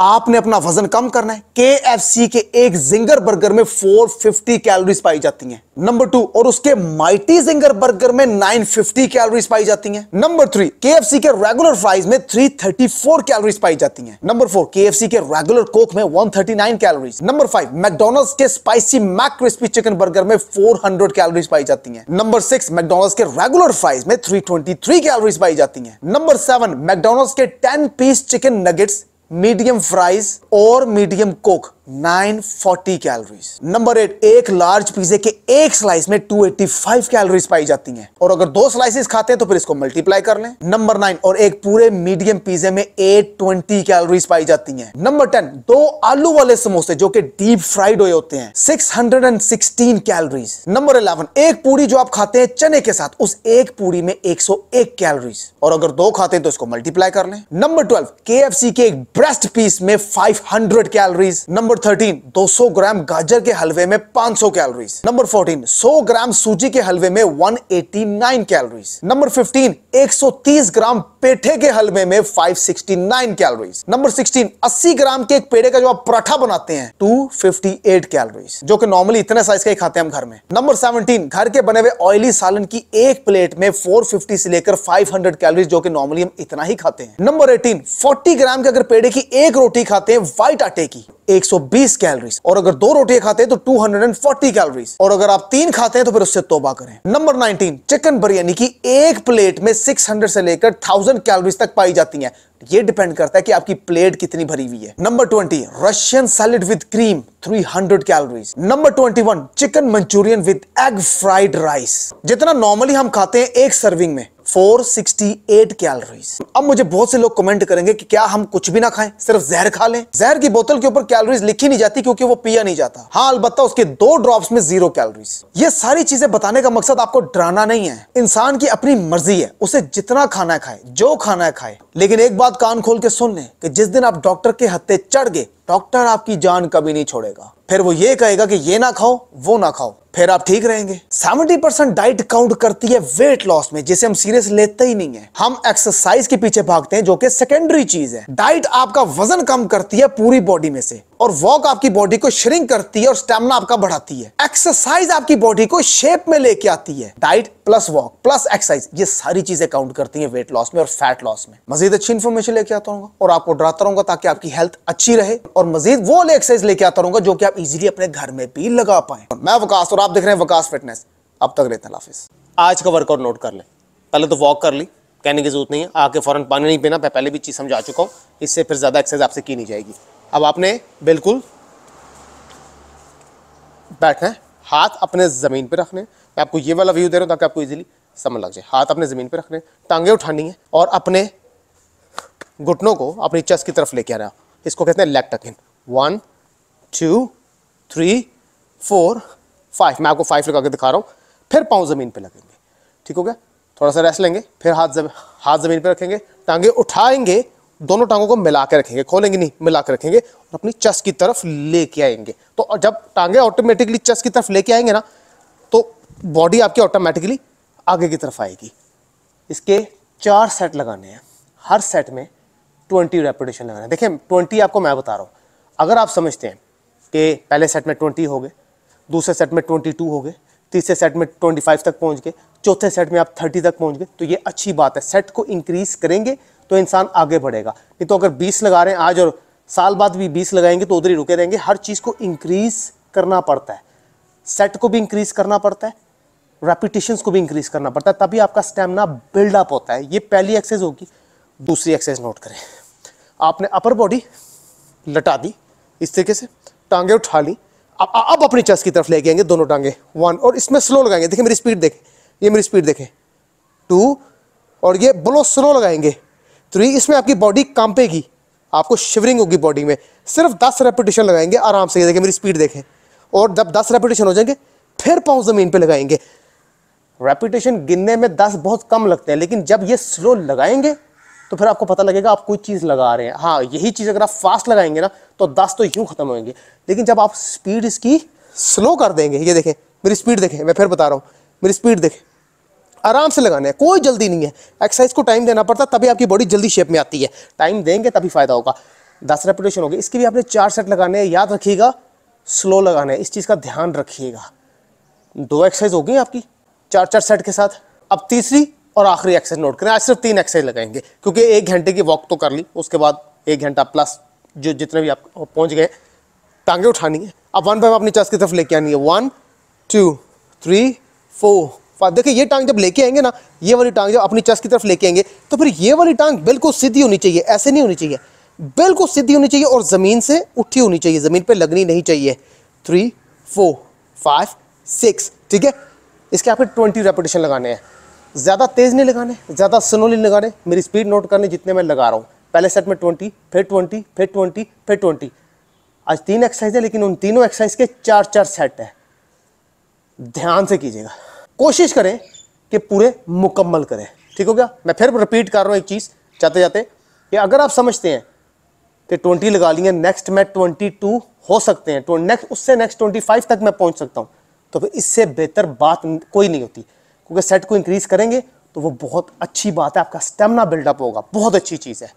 आपने अपना वजन कम करना है के एफ सी के एक जिंगर बर्गर में 450 कैलोरीज पाई जाती हैं नंबर टू और उसके माइटी जिंगर बर्गर में 950 कैलोरीज पाई जाती हैं number three K F C के रेगुलर फ्राइज में 334 कैलोरीज पाई जाती हैं number four K F C के रेगुलर कोक में 139 कैलोरीज नंबर फाइव मैकडोनल्ड्स के spicy McCrispy chicken burger में हंड्रेड कैलोरीज पाई जाती है नंबर सिक्स मैकडोनल्ड्स के रेगुलर फ्राइज में थ्री कैलोरीज पाई जाती है नंबर सेवन मैकडोनल्ड्स के ten piece chicken nuggets medium fries और medium Coke 940 calories number eight एक लार्ज पिज्जे के एक स्लाइस में 285 कैलोरीज पाई जाती हैं और अगर दो स्लाइसेस खाते हैं तो फिर इसको मल्टीप्लाई कर लें नंबर नाइन और एक पूरे मीडियम पिज्जे में 820 कैलोरीज पाई जाती हैं नंबर टेन दो आलू वाले समोसे जो कि डीप फ्राइड हुए होते हैं 616 कैलोरीज नंबर इलेवन एक पूरी जो आप खाते हैं चने के साथ उस एक पूरी में एक कैलोरीज और अगर दो खाते हैं तो इसको मल्टीप्लाई कर लें नंबर ट्वेल्व के के एक ब्रेस्ट पीस में five calories number number thirteen 200 gram गाजर के हलवे में 500 कैलोरीज नंबर फोर्टीन 100 ग्राम सूजी के हलवे में 189 कैलोरीज नंबर 15 130 ग्राम पेठे के हलवे में 569 कैलोरीज नंबर सिक्सटीन अस्सी ग्राम के एक पेड़े का जो आप पराठा बनाते हैं 258 कैलोरीज जो कि नॉर्मली इतने साइज का ही खाते हैं हम घर में नंबर सेवनटीन घर के बने हुए ऑयली सालन की एक प्लेट में 450 से लेकर 500 कैलोरीज जो कि नॉर्मली हम इतना ही खाते हैं नंबर एटीन फोर्टी ग्राम के अगर पेड़े की एक रोटी खाते हैं व्हाइट आटे की 120 कैलोरीज और अगर दो रोटियां खाते हैं तो 240 कैलोरीज और अगर आप तीन खाते हैं तो फिर उससे तोबा करें नंबर 19 चिकन बिरयानी की एक प्लेट में 600 से लेकर 1000 कैलोरीज तक पाई जाती हैं ये डिपेंड करता है कि आपकी प्लेट कितनी भरी हुई है number twenty Russian salad with cream 300 calories number twenty one chicken Manchurian with egg fried rice जितना नॉर्मली हम खाते हैं एक सर्विंग में 468 कैलोरीज अब मुझे बहुत से लोग कमेंट करेंगे कि क्या हम कुछ भी ना खाएं सिर्फ जहर खा लें जहर की बोतल के ऊपर कैलोरीज लिखी नहीं जाती क्योंकि वो पिया नहीं जाता हाँ अलबत्ता उसके दो ड्रॉप्स में जीरो कैलोरीज ये सारी चीजें बताने का मकसद आपको डराना नहीं है इंसान की अपनी मर्जी है उसे जितना खाना खाए जो खाना खाए लेकिन एक बात कान खोल के सुन लें कि जिस दिन आप डॉक्टर के हत्ते चढ़ गए डॉक्टर आपकी जान कभी नहीं छोड़ेगा फिर वो ये कहेगा कि ये ना खाओ वो ना खाओ फिर आप ठीक रहेंगे 70 परसेंट डाइट काउंट करती है वेट लॉस में जिसे हम सीरियस लेते ही नहीं है हम एक्सरसाइज के पीछे भागते हैं जो कि सेकेंडरी चीज है डाइट आपका वजन कम करती है पूरी बॉडी में से और वॉक आपकी बॉडी को श्रिंक करती है और स्टेमिना आपका बढ़ाती है एक्सरसाइज आपकी बॉडी को शेप में लेके आती है diet plus walk plus exercise ये सारी चीजें काउंट करती है वेट लॉस में और फैट लॉस में मजीद अच्छी इन्फॉर्मेशन लेके आता रहूंगा और आपको डराता रहूंगा ताकि आपकी हेल्थ अच्छी रहे और मजीद वो एक्सरसाइज लेके आता रहूंगा जो कि आप इजिली अपने घर में भी लगा पाए मैं वकास और आप देख रहे हैं वकास फिटनेस अब तक रहते हैं हाफिज आज का वर्कआउट नोट कर ले पहले तो वॉक कर ली कहने की जरूरत नहीं है आके फौरन पानी नहीं पीना मैं पहले भी चीज़ समझा चुका हूँ इससे फिर ज़्यादा एक्सरसाइज आपसे की नहीं जाएगी अब आपने बिल्कुल बैठना है हाथ अपने ज़मीन पर रखने मैं आपको ये वाला व्यू दे रहा हूँ ताकि आपको इजीली समझ लग जाए हाथ अपने ज़मीन पर रखने टांगे उठानी है और अपने घुटनों को अपनी चेस्ट की तरफ लेके आना इसको कहते हैं leg tuck in one two three four five मैं आपको फाइव लगा के दिखा रहा हूँ फिर पाँव ज़मीन पर लगेंगे ठीक हो गया थोड़ा सा रेस्ट लेंगे फिर हाथ जम, हाथ ज़मीन पर रखेंगे टांगे उठाएंगे दोनों टांगों को मिला के रखेंगे खोलेंगे नहीं मिला के रखेंगे और अपनी चेस्ट की तरफ लेके आएंगे तो जब टांगे ऑटोमेटिकली चेस्ट की तरफ लेके आएंगे ना तो बॉडी आपकी ऑटोमेटिकली आगे की तरफ आएगी इसके चार सेट लगाने हैं हर सेट में ट्वेंटी रेपिटेशन लगाना है देखें ट्वेंटी आपको मैं बता रहा हूँ अगर आप समझते हैं कि पहले सेट में ट्वेंटी हो गए दूसरे सेट में ट्वेंटी टू हो गए तीसरे सेट में ट्वेंटी फाइव तक पहुँच गए चौथे सेट में आप थर्टी तक पहुँच गए तो ये अच्छी बात है सेट को इंक्रीज करेंगे तो इंसान आगे बढ़ेगा नहीं तो अगर बीस लगा रहे हैं आज और साल बाद भी बीस लगाएंगे तो उधर ही रुके रहेंगे हर चीज़ को इंक्रीज़ करना पड़ता है सेट को भी इंक्रीज़ करना पड़ता है रेपिटेशंस को भी इंक्रीज़ करना पड़ता है तभी आपका स्टेमिना बिल्डअप होता है ये पहली एक्सरसाइज होगी दूसरी एक्सरसाइज नोट करें आपने अपर बॉडी लटा दी इस तरीके से टांगे उठा ली अब अब अपनी चेस्ट की तरफ ले गएंगे दोनों टांगे वन और इसमें स्लो लगाएंगे देखिए मेरी स्पीड देखें ये मेरी स्पीड देखें टू और ये ब्लो स्लो लगाएंगे तो इसमें आपकी बॉडी कांपेगी आपको शिवरिंग होगी बॉडी में सिर्फ दस रेपिटेशन लगाएंगे आराम से ये देखें मेरी स्पीड देखें और जब दस रेपिटेशन हो जाएंगे फिर पाँव ज़मीन पर लगाएंगे रेपिटेशन गिनने में दस बहुत कम लगते हैं लेकिन जब ये स्लो लगाएंगे तो फिर आपको पता लगेगा आप कोई चीज़ लगा रहे हैं हाँ यही चीज़ अगर आप फास्ट लगाएंगे ना तो दस तो यूँ ख़त्म होंगे लेकिन जब आप स्पीड इसकी स्लो कर देंगे ये देखें मेरी स्पीड देखें मैं फिर बता रहा हूँ मेरी स्पीड देखें आराम से लगाने हैं कोई जल्दी नहीं है एक्सरसाइज को टाइम देना पड़ता तभी आपकी बॉडी जल्दी शेप में आती है टाइम देंगे तभी फ़ायदा होगा दस रेपुटेशन होगी इसके भी आपने चार सेट लगाने हैं याद रखिएगा स्लो लगाने इस चीज़ का ध्यान रखिएगा दो एक्सरसाइज हो गई आपकी चार चार सेट के साथ अब तीसरी और आखिरी एक्सरसाइज नोट करें आज सिर्फ तीन एक्सरसाइज लगाएंगे क्योंकि एक घंटे की वॉक तो कर ली उसके बाद एक घंटा प्लस जो जितने भी आप पहुंच गए टांगे उठानी है अब वन बाय अपनी चेस्ट की तरफ लेके आनी है वन टू थ्री फोर देखिए ये टांग जब लेके आएंगे ना ये वाली टांग जब अपनी चेस्ट की तरफ लेके आएंगे तो फिर ये वाली टांग बिल्कुल सीधी होनी चाहिए ऐसे नहीं होनी चाहिए बिल्कुल सीधी होनी चाहिए और ज़मीन से उठी होनी चाहिए ज़मीन पर लगनी नहीं चाहिए थ्री फोर फाइव सिक्स ठीक है इसके आपके ट्वेंटी रेपिटेशन लगाने हैं ज़्यादा तेज़ नहीं लगाने ज़्यादा स्लो नहीं लगाने मेरी स्पीड नोट करने जितने मैं लगा रहा हूँ पहले सेट में ट्वेंटी फिर ट्वेंटी फिर ट्वेंटी फिर ट्वेंटी आज तीन एक्सरसाइज है लेकिन उन तीनों एक्सरसाइज के चार चार सेट है ध्यान से कीजिएगा कोशिश करें कि पूरे मुकम्मल करें ठीक हो गया मैं फिर रिपीट कर रहा हूँ एक चीज़ जाते जाते कि अगर आप समझते हैं कि ट्वेंटी लगा लिए नेक्स्ट मैं ट्वेंटी टू हो सकते हैं नेक्स्ट उससे नेक्स्ट ट्वेंटी फाइव तक मैं पहुँच सकता हूँ तो फिर इससे बेहतर बात कोई नहीं होती क्योंकि सेट को इंक्रीज़ करेंगे तो वो बहुत अच्छी बात है आपका स्टेमिना बिल्डअप होगा बहुत अच्छी चीज़ है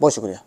बहुत शुक्रिया